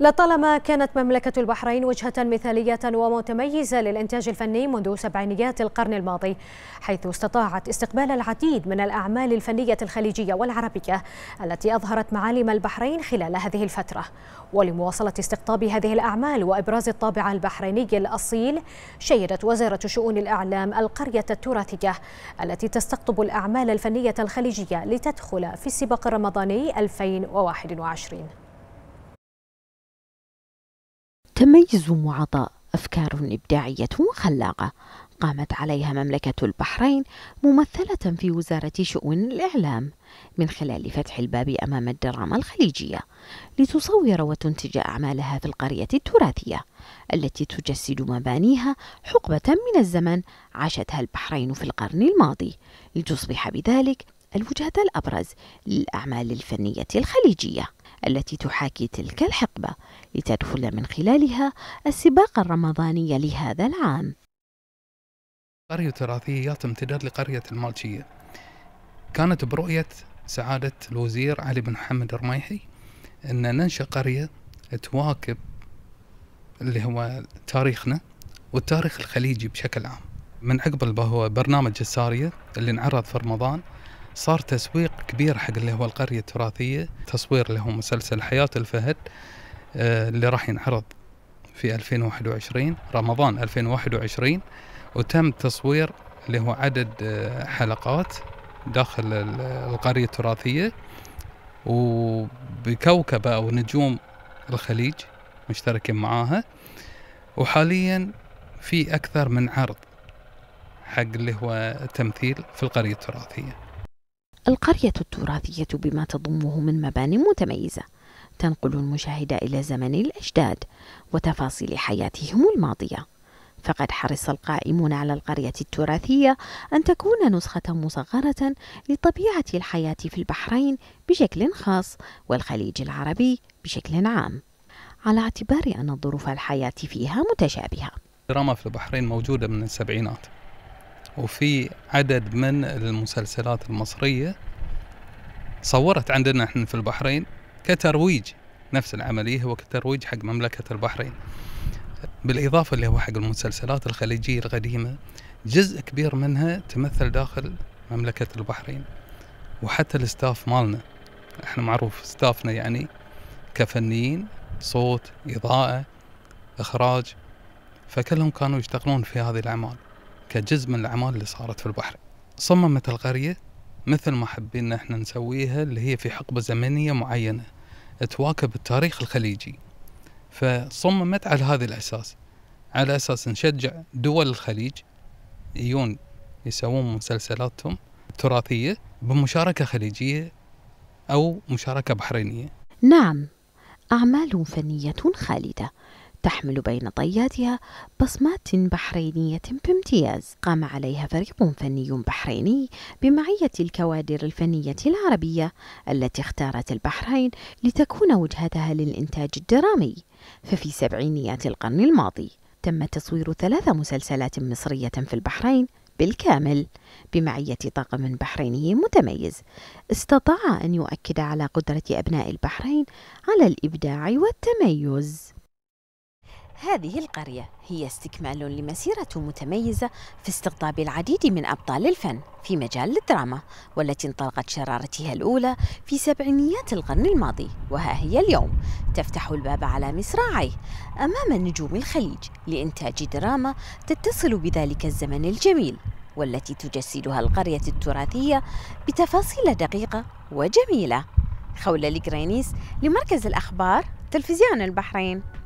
لطالما كانت مملكة البحرين وجهة مثالية ومتميزة للإنتاج الفني منذ سبعينيات القرن الماضي حيث استطاعت استقبال العديد من الأعمال الفنية الخليجية والعربية التي أظهرت معالم البحرين خلال هذه الفترة ولمواصلة استقطاب هذه الأعمال وإبراز الطابع البحريني الأصيل شيدت وزارة شؤون الإعلام القرية التراثية التي تستقطب الأعمال الفنية الخليجية لتدخل في السباق الرمضاني 2021 تميز وعطاء أفكار إبداعية وخلاقة قامت عليها مملكة البحرين ممثلة في وزارة شؤون الإعلام من خلال فتح الباب أمام الدراما الخليجية لتصور وتنتج أعمالها في القرية التراثية التي تجسد مبانيها حقبة من الزمن عاشتها البحرين في القرن الماضي لتصبح بذلك الوجهة الأبرز للأعمال الفنية الخليجية التي تحاكي تلك الحقبة لتدخل من خلالها السباق الرمضاني لهذا العام قرية تراثية يعطي امتداد لقرية المالشية كانت برؤية سعادة الوزير علي بن محمد الرميحي أن ننشأ قرية تواكب اللي هو تاريخنا والتاريخ الخليجي بشكل عام من عقب هو برنامج السارية اللي انعرض في رمضان صار تسويق كبير حق اللي هو القرية التراثية تصوير اللي هو مسلسل حياة الفهد آه، اللي راح ينعرض في 2021 رمضان 2021 وتم تصوير اللي هو عدد آه، حلقات داخل القرية التراثية وبكوكبة أو نجوم الخليج مشتركين معاها وحاليا في أكثر من عرض حق اللي هو تمثيل في القرية التراثية القرية التراثية بما تضمه من مباني متميزة تنقل المشاهد إلى زمن الأجداد وتفاصيل حياتهم الماضية فقد حرص القائمون على القرية التراثية أن تكون نسخة مصغرة لطبيعة الحياة في البحرين بشكل خاص والخليج العربي بشكل عام على اعتبار أن ظروف الحياة فيها متشابهة الدراما في البحرين موجودة من السبعينات وفي عدد من المسلسلات المصرية صورت عندنا احنا في البحرين كترويج نفس العملية هو كترويج حق مملكة البحرين بالإضافة اللي هو حق المسلسلات الخليجية القديمة جزء كبير منها تمثل داخل مملكة البحرين وحتى الستاف مالنا احنا معروف ستافنا يعني كفنيين صوت إضاءة إخراج فكلهم كانوا يشتغلون في هذه الأعمال كجزء من الأعمال اللي صارت في البحر صممت القرية مثل ما حبينا احنا نسويها اللي هي في حقبة زمنية معينة تواكب التاريخ الخليجي فصممت على هذا الأساس على أساس نشجع دول الخليج يجون يسوون مسلسلاتهم تراثية بمشاركة خليجية أو مشاركة بحرينية نعم أعمال فنية خالدة تحمل بين طياتها بصمات بحرينية بامتياز قام عليها فريق فني بحريني بمعية الكوادر الفنية العربية التي اختارت البحرين لتكون وجهتها للإنتاج الدرامي ففي سبعينيات القرن الماضي تم تصوير ثلاث مسلسلات مصرية في البحرين بالكامل بمعية طاقم بحريني متميز استطاع أن يؤكد على قدرة أبناء البحرين على الإبداع والتميز هذه القرية هي استكمال لمسيرة متميزة في استقطاب العديد من أبطال الفن في مجال الدراما والتي انطلقت شرارتها الأولى في سبعينيات القرن الماضي وها هي اليوم تفتح الباب على مصراعيه أمام نجوم الخليج لإنتاج دراما تتصل بذلك الزمن الجميل والتي تجسدها القرية التراثية بتفاصيل دقيقة وجميلة خولة لجرينيس لمركز الأخبار تلفزيون البحرين